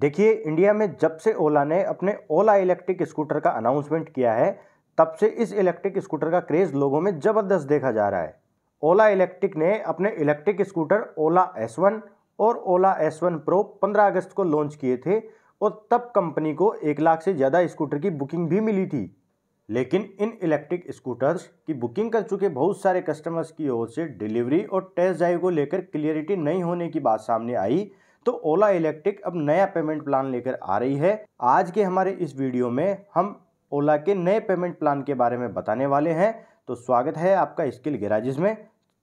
देखिए इंडिया में जब से ओला ने अपने ओला इलेक्ट्रिक स्कूटर का अनाउंसमेंट किया है तब से इस इलेक्ट्रिक स्कूटर का क्रेज़ लोगों में ज़बरदस्त देखा जा रहा है ओला इलेक्ट्रिक ने अपने इलेक्ट्रिक स्कूटर ओला वन और ओला एस वन प्रो पंद्रह अगस्त को लॉन्च किए थे और तब कंपनी को एक लाख से ज़्यादा स्कूटर की बुकिंग भी मिली थी लेकिन इन इलेक्ट्रिक स्कूटर्स की बुकिंग कर चुके बहुत सारे कस्टमर्स की ओर से डिलीवरी और टेस्ट ड्राइव को लेकर क्लियरिटी नहीं होने की बात सामने आई तो ओला इलेक्ट्रिक अब नया पेमेंट प्लान लेकर आ रही है आज के हमारे इस वीडियो में हम ओला के नए पेमेंट प्लान के बारे में बताने वाले हैं तो स्वागत है आपका स्किल गैराजिस में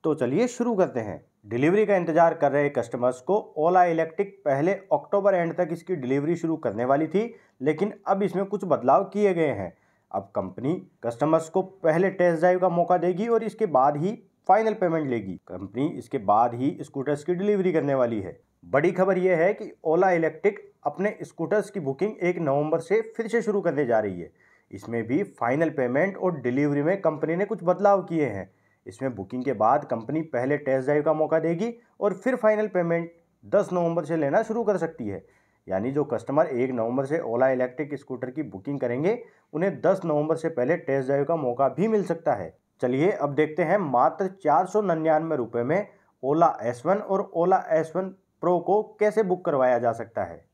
तो चलिए शुरू करते हैं डिलीवरी का इंतजार कर रहे कस्टमर्स को ओला इलेक्ट्रिक पहले अक्टूबर एंड तक इसकी डिलीवरी शुरू करने वाली थी लेकिन अब इसमें कुछ बदलाव किए गए हैं अब कंपनी कस्टमर्स को पहले टेस्ट ड्राइव का मौका देगी और इसके बाद ही फाइनल पेमेंट लेगी कंपनी इसके बाद ही स्कूटर्स की डिलीवरी करने वाली है बड़ी खबर यह है कि ओला इलेक्ट्रिक अपने स्कूटर्स की बुकिंग एक नवंबर से फिर से शुरू करने जा रही है इसमें भी फाइनल पेमेंट और डिलीवरी में कंपनी ने कुछ बदलाव किए हैं इसमें बुकिंग के बाद कंपनी पहले टेस्ट ड्राइव का मौका देगी और फिर फाइनल पेमेंट 10 नवंबर से लेना शुरू कर सकती है यानी जो कस्टमर एक नवंबर से ओला इलेक्ट्रिक स्कूटर की बुकिंग करेंगे उन्हें 10 नवंबर से पहले टेस्ट ड्राइव का मौका भी मिल सकता है चलिए अब देखते हैं मात्र चार सौ निन्यानवे रुपये में ओला एस वन और ओला एस वन प्रो को कैसे बुक करवाया जा सकता है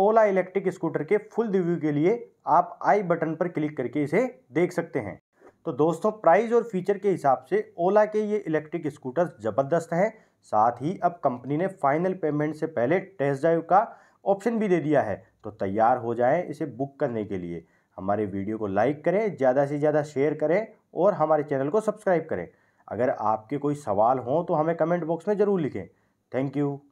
ओला इलेक्ट्रिक स्कूटर के फुल रिव्यू के लिए आप आई बटन पर क्लिक करके इसे देख सकते हैं तो दोस्तों प्राइस और फीचर के हिसाब से ओला के ये इलेक्ट्रिक स्कूटर्स ज़बरदस्त हैं साथ ही अब कंपनी ने फाइनल पेमेंट से पहले टेस्ट ड्राइव का ऑप्शन भी दे दिया है तो तैयार हो जाएं इसे बुक करने के लिए हमारे वीडियो को लाइक करें ज़्यादा से ज़्यादा शेयर करें और हमारे चैनल को सब्सक्राइब करें अगर आपके कोई सवाल हों तो हमें कमेंट बॉक्स में ज़रूर लिखें थैंक यू